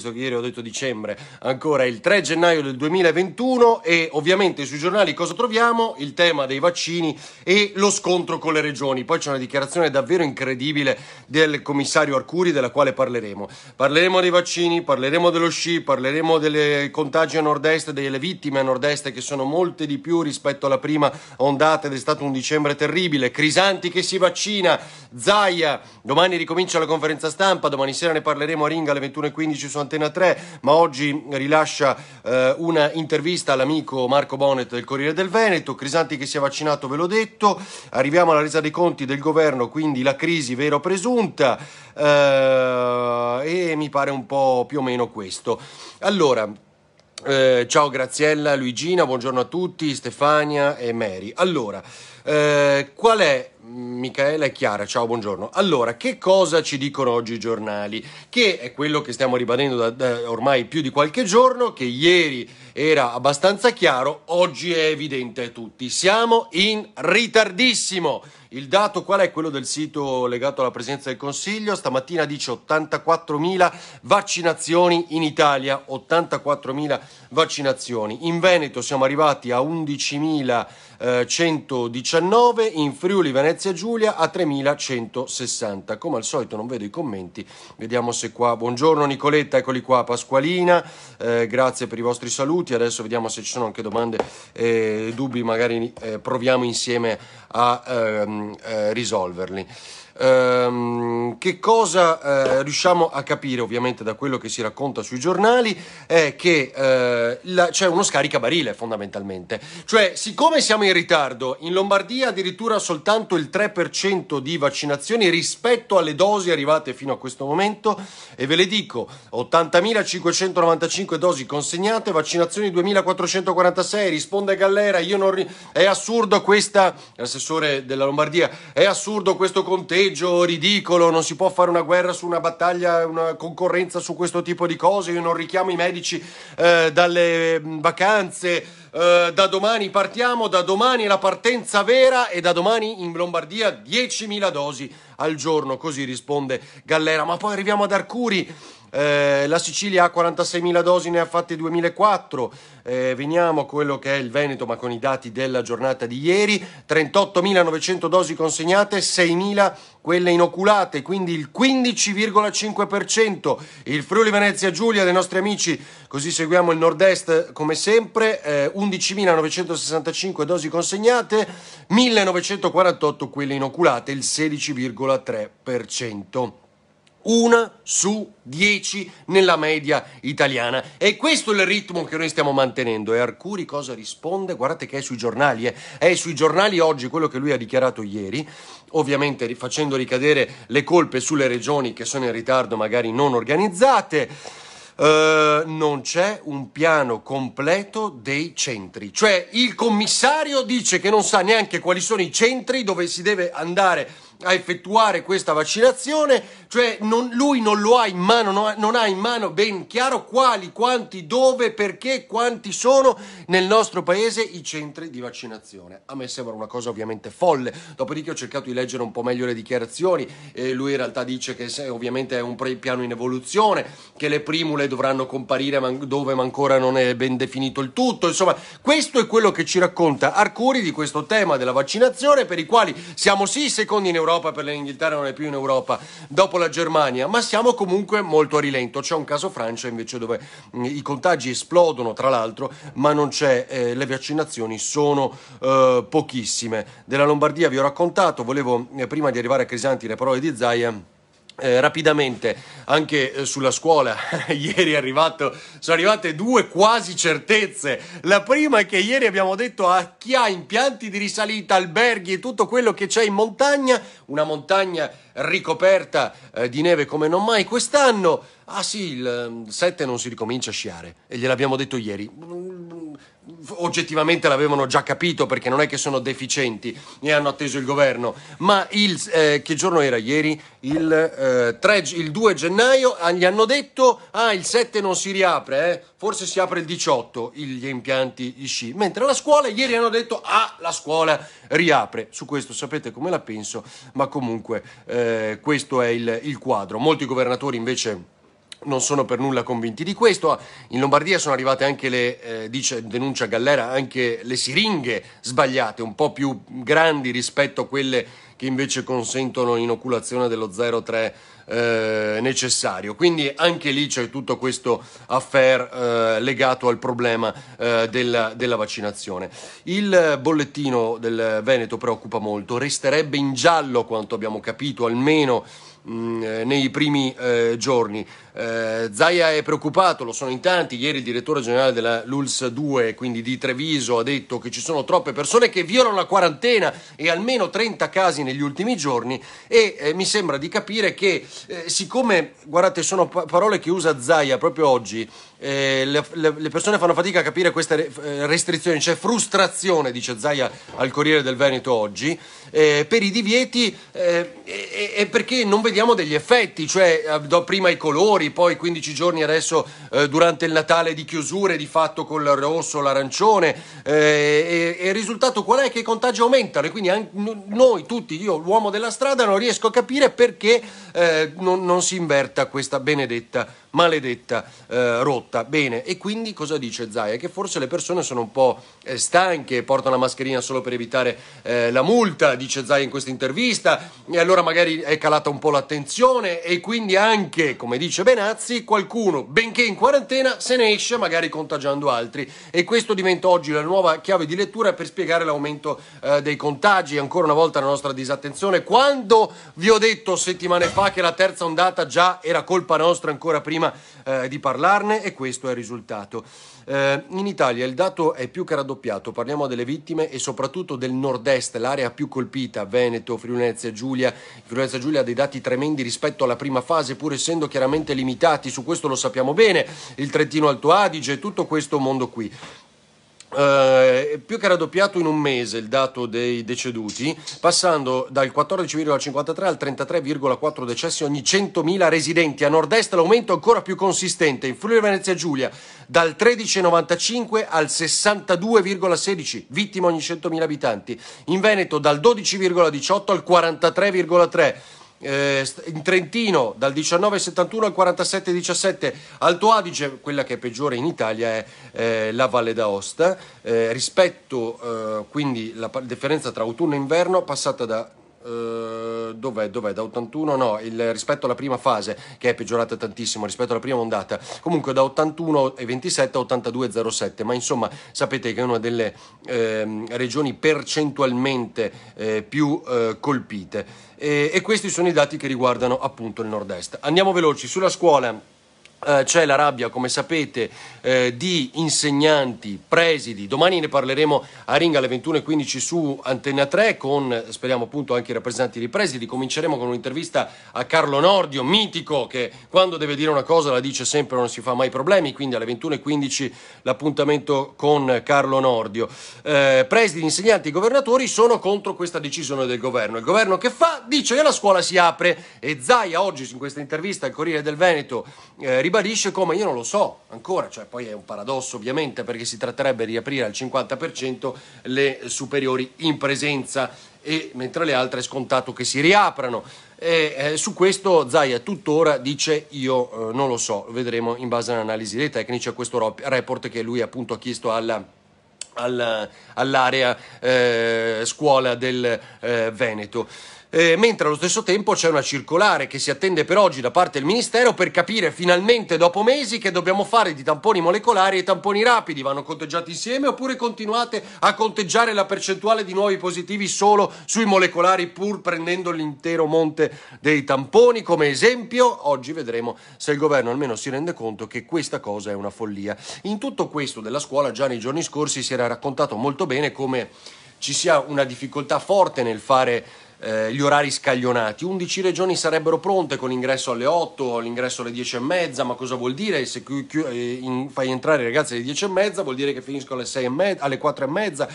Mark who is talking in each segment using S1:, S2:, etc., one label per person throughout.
S1: visto che ieri ho detto dicembre, ancora il 3 gennaio del 2021 e ovviamente sui giornali cosa troviamo? Il tema dei vaccini e lo scontro con le regioni. Poi c'è una dichiarazione davvero incredibile del commissario Arcuri della quale parleremo. Parleremo dei vaccini, parleremo dello sci, parleremo dei contagi a nord-est, delle vittime a nord-est che sono molte di più rispetto alla prima ondata ed è stato un dicembre terribile. Crisanti che si vaccina, Zaia, domani ricomincia la conferenza stampa, domani sera ne parleremo a Ringa alle 21.15 su Antonio Antena 3, ma oggi rilascia eh, una intervista all'amico Marco Bonet del Corriere del Veneto, Crisanti che si è vaccinato ve l'ho detto, arriviamo alla resa dei conti del governo, quindi la crisi vera o presunta eh, e mi pare un po' più o meno questo. Allora, eh, ciao Graziella, Luigina, buongiorno a tutti, Stefania e Mary. Allora, eh, qual è Michaela e Chiara, ciao, buongiorno. Allora, che cosa ci dicono oggi i giornali? Che è quello che stiamo ribadendo da, da ormai più di qualche giorno, che ieri era abbastanza chiaro, oggi è evidente a tutti. Siamo in ritardissimo. Il dato qual è quello del sito legato alla presenza del Consiglio? Stamattina dice 84.000 vaccinazioni in Italia, 84.000 vaccinazioni. In Veneto siamo arrivati a 11.000 vaccinazioni. 119, in Friuli Venezia Giulia a 3160. Come al solito non vedo i commenti, vediamo se qua... Buongiorno Nicoletta, eccoli qua, Pasqualina, eh, grazie per i vostri saluti, adesso vediamo se ci sono anche domande e dubbi, magari eh, proviamo insieme a ehm, eh, risolverli ehm, che cosa eh, riusciamo a capire ovviamente da quello che si racconta sui giornali è che eh, la, c'è uno scaricabarile fondamentalmente, cioè siccome siamo in ritardo, in Lombardia addirittura soltanto il 3% di vaccinazioni rispetto alle dosi arrivate fino a questo momento e ve le dico, 80.595 dosi consegnate, vaccinazioni 2.446, risponde Gallera, io non ri- è assurdo questa, l'assessore della Lombardia, è assurdo questo conteggio saccheggio ridicolo, non si può fare una guerra su una battaglia, una concorrenza su questo tipo di cose, io non richiamo i medici eh, dalle mm, vacanze, eh, da domani partiamo, da domani è la partenza vera e da domani in Lombardia 10.000 dosi al giorno, così risponde Gallera, ma poi arriviamo ad Arcuri. Eh, la Sicilia ha 46.000 dosi, ne ha fatte 2.004. Eh, veniamo a quello che è il Veneto, ma con i dati della giornata di ieri. 38.900 dosi consegnate, 6.000 quelle inoculate, quindi il 15,5%. Il Friuli Venezia Giulia dei nostri amici, così seguiamo il nord-est come sempre, eh, 11.965 dosi consegnate, 1.948 quelle inoculate, il 16,3% una su dieci nella media italiana. E questo è il ritmo che noi stiamo mantenendo. E Arcuri cosa risponde? Guardate che è sui giornali, eh. è sui giornali oggi quello che lui ha dichiarato ieri, ovviamente facendo ricadere le colpe sulle regioni che sono in ritardo, magari non organizzate. Uh, non c'è un piano completo dei centri. Cioè il commissario dice che non sa neanche quali sono i centri dove si deve andare a effettuare questa vaccinazione, cioè non, lui non lo ha in mano, non ha, non ha in mano ben chiaro quali, quanti, dove, perché, quanti sono nel nostro paese i centri di vaccinazione. A me sembra una cosa ovviamente folle, dopodiché ho cercato di leggere un po' meglio le dichiarazioni, eh, lui in realtà dice che se, ovviamente è un pre- piano in evoluzione, che le primule dovranno comparire man- dove ma ancora non è ben definito il tutto, insomma questo è quello che ci racconta Arcuri di questo tema della vaccinazione per i quali siamo sì secondi in Europa Europa per l'Inghilterra non è più in Europa dopo la Germania, ma siamo comunque molto a rilento. C'è un caso Francia invece dove mm, i contagi esplodono, tra l'altro, ma non c'è, eh, le vaccinazioni sono eh, pochissime. Della Lombardia vi ho raccontato, volevo eh, prima di arrivare a Crisanti le parole di Zaia eh, rapidamente anche eh, sulla scuola ieri è arrivato, sono arrivate due quasi certezze la prima è che ieri abbiamo detto a chi ha impianti di risalita alberghi e tutto quello che c'è in montagna una montagna ricoperta eh, di neve come non mai quest'anno. Ah sì, il 7 ehm, non si ricomincia a sciare e gliel'abbiamo detto ieri. Mm, oggettivamente l'avevano già capito perché non è che sono deficienti e hanno atteso il governo. Ma il, eh, che giorno era ieri? Il, eh, 3, il 2 gennaio ah, gli hanno detto: Ah, il 7 non si riapre, eh? forse si apre il 18 gli impianti di sci. Mentre la scuola ieri hanno detto: Ah, la scuola riapre. Su questo sapete come la penso, ma comunque. Eh, eh, questo è il, il quadro. Molti governatori invece non sono per nulla convinti di questo. In Lombardia sono arrivate anche le, eh, dice, denuncia Gallera, anche le siringhe sbagliate, un po' più grandi rispetto a quelle che invece consentono l'inoculazione dello 0,3 eh, necessario. Quindi anche lì c'è tutto questo affair eh, legato al problema eh, della, della vaccinazione. Il bollettino del Veneto preoccupa molto, resterebbe in giallo quanto abbiamo capito, almeno Mm, eh, nei primi eh, giorni. Eh, Zaia è preoccupato, lo sono in tanti. Ieri il direttore generale della LULS 2, quindi di Treviso, ha detto che ci sono troppe persone che violano la quarantena e almeno 30 casi negli ultimi giorni. E eh, mi sembra di capire che, eh, siccome, guardate, sono pa- parole che usa Zaia proprio oggi eh, le, le, persone fanno fatica a capire queste eh, restrizioni, c'è frustrazione, dice Zaia al Corriere del Veneto oggi, eh, per i divieti eh, e eh, perché non vediamo degli effetti, cioè eh, do prima i colori, poi 15 giorni adesso durante il Natale di chiusure di fatto col rosso, l'arancione e, e, il risultato qual è? Che i contagi aumentano e quindi noi tutti, io l'uomo della strada non riesco a capire perché eh, non, non, si inverta questa benedetta, maledetta eh, rotta. Bene, e quindi cosa dice Zaia? Che forse le persone sono un po' eh, stanche, portano la mascherina solo per evitare eh, la multa, dice Zaia in questa intervista, e allora magari è calata un po' l'attenzione e quindi anche, come dice Benazzi, qualcuno, benché in quarantena, se ne esce magari contagiando altri. E questo diventa oggi la nuova chiave di lettura per spiegare l'aumento eh, dei contagi. Ancora una volta la nostra disattenzione. Quando vi ho detto settimane fa fa che la terza ondata già era colpa nostra ancora prima eh, di parlarne e questo è il risultato. Eh, in Italia il dato è più che raddoppiato, parliamo delle vittime e soprattutto del nord-est, l'area più colpita, Veneto, Friulezia, Giulia. Friulezia Giulia ha dei dati tremendi rispetto alla prima fase, pur essendo chiaramente limitati, su questo lo sappiamo bene, il Trentino Alto Adige, tutto questo mondo qui eh, più che raddoppiato in un mese il dato dei deceduti, passando dal 14,53 al 33,4 decessi ogni 100.000 residenti. A nord-est l'aumento è ancora più consistente, in Friuli Venezia Giulia dal 13,95 al 62,16 vittime ogni 100.000 abitanti, in Veneto dal 12,18 al 43,3 eh, in Trentino dal 19,71 al 47 47,17, Alto Adige, quella che è peggiore in Italia è eh, la Valle d'Aosta, eh, rispetto eh, quindi la differenza tra autunno e inverno passata da eh, dov'è, dov'è? Da 81 no, il, rispetto alla prima fase che è peggiorata tantissimo rispetto alla prima ondata. Comunque da 81 e 27 a 82,07, ma insomma sapete che è una delle eh, regioni percentualmente eh, più eh, colpite. E, e questi sono i dati che riguardano appunto il nord-est. Andiamo veloci sulla scuola. Eh, c'è la rabbia, come sapete, eh, di insegnanti, presidi. Domani ne parleremo a Ringa alle 21.15 su Antenna 3 con, speriamo appunto, anche i rappresentanti dei presidi. Cominceremo con un'intervista a Carlo Nordio, mitico, che quando deve dire una cosa la dice sempre, non si fa mai problemi. Quindi alle 21.15 l'appuntamento con Carlo Nordio. Eh, presidi, insegnanti, e governatori sono contro questa decisione del governo. Il governo che fa? Dice che la scuola si apre. E Zaia oggi in questa intervista al Corriere del Veneto eh, ribadisce come io non lo so ancora, cioè poi è un paradosso ovviamente perché si tratterebbe di aprire al 50% le superiori in presenza e mentre le altre è scontato che si riaprano. E, eh, su questo Zaia tuttora dice io eh, non lo so, vedremo in base all'analisi dei tecnici a questo report che lui appunto ha chiesto alla all'area eh, scuola del eh, Veneto eh, mentre allo stesso tempo c'è una circolare che si attende per oggi da parte del Ministero per capire finalmente dopo mesi che dobbiamo fare di tamponi molecolari e tamponi rapidi, vanno conteggiati insieme oppure continuate a conteggiare la percentuale di nuovi positivi solo sui molecolari pur prendendo l'intero monte dei tamponi come esempio? Oggi vedremo se il governo almeno si rende conto che questa cosa è una follia. In tutto questo della scuola già nei giorni scorsi si era raccontato molto bene come ci sia una difficoltà forte nel fare eh, gli orari scaglionati. 11 regioni sarebbero pronte con l'ingresso alle 8, l'ingresso alle 10 e mezza, ma cosa vuol dire? Se chi, chi, eh, in, fai entrare i ragazzi alle 10 e mezza vuol dire che finiscono alle, 6 e mezza, alle 4 e mezza,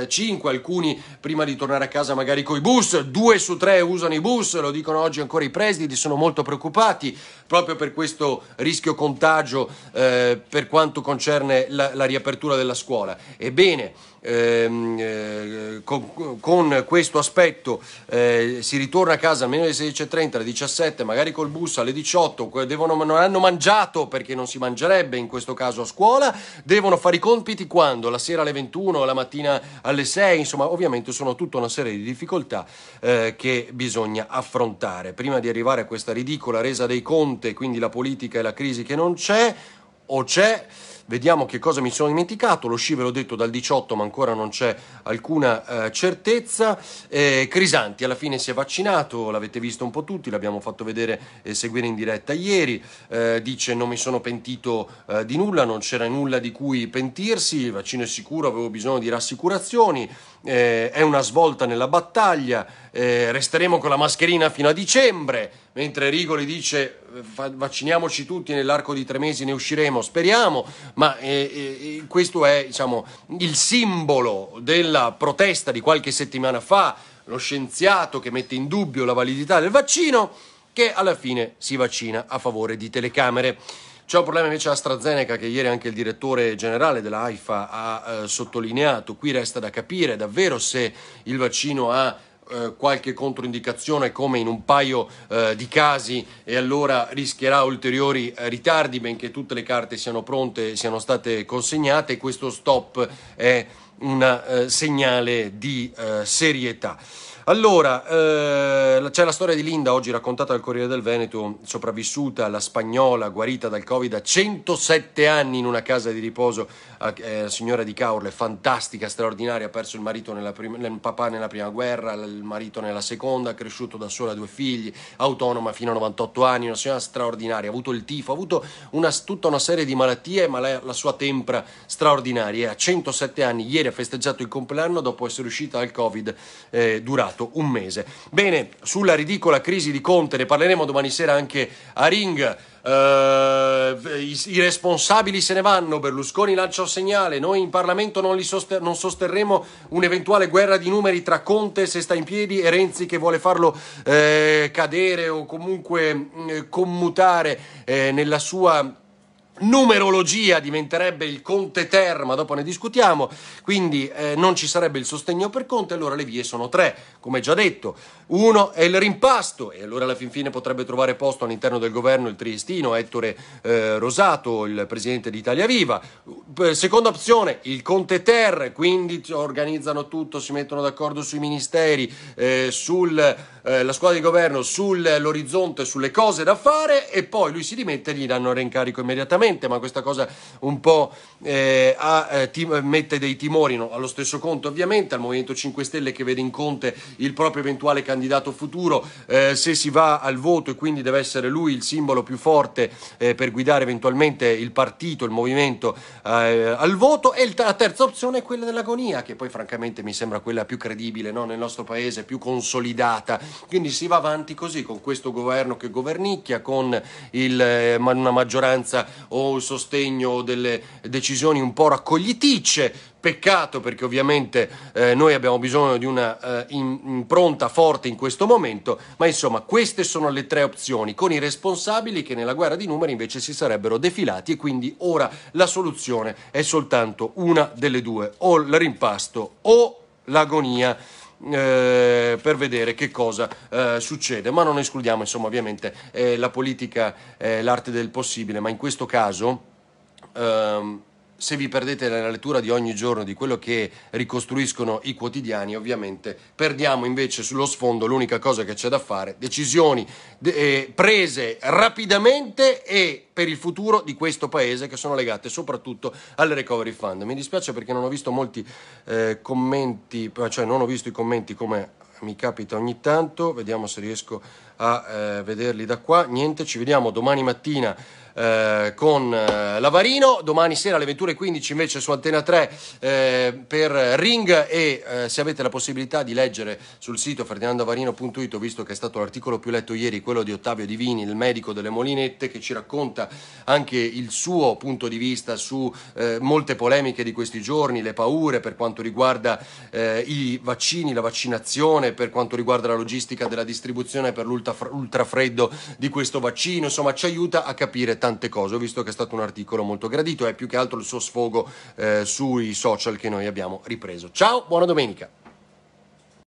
S1: eh, 5, alcuni prima di tornare a casa magari con i bus, 2 su 3 usano i bus, lo dicono oggi ancora i presidi, sono molto preoccupati proprio per questo rischio contagio eh, per quanto concerne la, la riapertura della scuola. Ebbene, ehm, eh, con, con, questo aspetto eh, si ritorna a casa almeno alle 16.30, alle 17, magari col bus alle 18, devono, non hanno mangiato perché non si mangerebbe in questo caso a scuola, devono fare i compiti quando? La sera alle 21, la mattina alle 6, insomma ovviamente sono tutta una serie di difficoltà eh, che bisogna affrontare. Prima di arrivare a questa ridicola resa dei conti, quindi la politica e la crisi che non c'è, o c'è. Vediamo che cosa mi sono dimenticato, lo sci ve l'ho detto dal 18 ma ancora non c'è alcuna eh, certezza. Eh, Crisanti alla fine si è vaccinato, l'avete visto un po' tutti, l'abbiamo fatto vedere e seguire in diretta ieri, eh, dice non mi sono pentito eh, di nulla, non c'era nulla di cui pentirsi, il vaccino è sicuro, avevo bisogno di rassicurazioni, eh, è una svolta nella battaglia, eh, resteremo con la mascherina fino a dicembre, mentre Rigoli dice eh, vacciniamoci tutti nell'arco di tre mesi ne usciremo, speriamo, ma eh, eh, eh, questo è diciamo, il simbolo della protesta di qualche settimana fa, lo scienziato che mette in dubbio la validità del vaccino, che alla fine si vaccina a favore di telecamere. C'è un problema invece AstraZeneca che ieri anche il direttore generale della AIFA ha eh, sottolineato. Qui resta da capire davvero se il vaccino ha eh, qualche controindicazione come in un paio eh, di casi e allora rischierà ulteriori eh, ritardi benché tutte le carte siano pronte e siano state consegnate questo stop è un eh, segnale di eh, serietà. Allora, eh, c'è la storia di Linda, oggi raccontata dal Corriere del Veneto, sopravvissuta alla spagnola guarita dal Covid a 107 anni in una casa di riposo, ah, eh, signora di Caorle, fantastica, straordinaria, ha perso il marito nella prima, il papà nella prima guerra, il marito nella seconda, cresciuto da sola due figli, autonoma fino a 98 anni, una signora straordinaria, ha avuto il tifo, ha avuto una, tutta una serie di malattie, ma la, la sua tempra straordinaria, e a 107 anni, ieri ha festeggiato il compleanno dopo essere uscita dal Covid eh, durato impiegato un mese. Bene, sulla ridicola crisi di Conte ne parleremo domani sera anche a Ring. Uh, i, i, responsabili se ne vanno, Berlusconi lancia un segnale, noi in Parlamento non, soster- non, sosterremo un'eventuale guerra di numeri tra Conte se sta in piedi e Renzi che vuole farlo eh, cadere o comunque eh, commutare eh, nella sua numerologia diventerebbe il Conte Ter, ma dopo ne discutiamo, quindi eh, non ci sarebbe il sostegno per Conte, allora le vie sono tre, come già detto. Uno è il rimpasto e allora alla fin fine potrebbe trovare posto all'interno del governo il triestino Ettore eh, Rosato, il presidente di Italia Viva. Seconda opzione, il Conte Ter, quindi organizzano tutto, si mettono d'accordo sui ministeri, eh, sul eh, la squadra di governo sull'orizzonte, sulle cose da fare e poi lui si dimette e gli danno il reincarico immediatamente, ma questa cosa un po' eh, ha, eh, ti, mette dei timori no? allo stesso conto ovviamente al Movimento 5 Stelle che vede in Conte il proprio eventuale candidato futuro eh, se si va al voto e quindi deve essere lui il simbolo più forte eh, per guidare eventualmente il partito, il movimento al voto e la terza opzione è quella dell'agonia che poi francamente mi sembra quella più credibile no? nel nostro paese, più consolidata quindi si va avanti così, con questo governo che governicchia, con il, eh, una maggioranza o il sostegno delle decisioni un po' raccogliticce. Peccato perché ovviamente eh, noi abbiamo bisogno di una eh, impronta forte in questo momento, ma insomma queste sono le tre opzioni, con i responsabili che nella guerra di numeri invece si sarebbero defilati e quindi ora la soluzione è soltanto una delle due, o il rimpasto o l'agonia. Eh, per vedere che cosa eh, succede, ma non escludiamo insomma ovviamente eh, la politica, è eh, l'arte del possibile, ma in questo caso... Ehm, se vi perdete la lettura di ogni giorno di quello che ricostruiscono i quotidiani, ovviamente perdiamo invece sullo sfondo l'unica cosa che c'è da fare, decisioni eh, prese rapidamente e per il futuro di questo paese che sono legate soprattutto al recovery fund. Mi dispiace perché non ho visto molti eh, commenti, cioè non ho visto i commenti come mi capita ogni tanto, vediamo se riesco a a eh, vederli da qua. Niente, ci vediamo domani mattina. Eh, con eh, Lavarino. Domani sera alle 21.15 invece su Antena 3 eh, per Ring e eh, se avete la possibilità di leggere sul sito ferdinandoavarino.it, visto che è stato l'articolo più letto ieri, quello di Ottavio Divini, il medico delle Molinette, che ci racconta anche il suo punto di vista su molte polemiche di questi giorni, le paure per quanto riguarda i vaccini, la vaccinazione, per quanto riguarda la logistica della distribuzione per l'ultra ultrafreddo di questo vaccino, insomma ci aiuta a capire tante cose, ho visto che è stato un articolo molto gradito, è più che altro il suo sfogo eh, sui social che noi abbiamo ripreso. Ciao, buona domenica!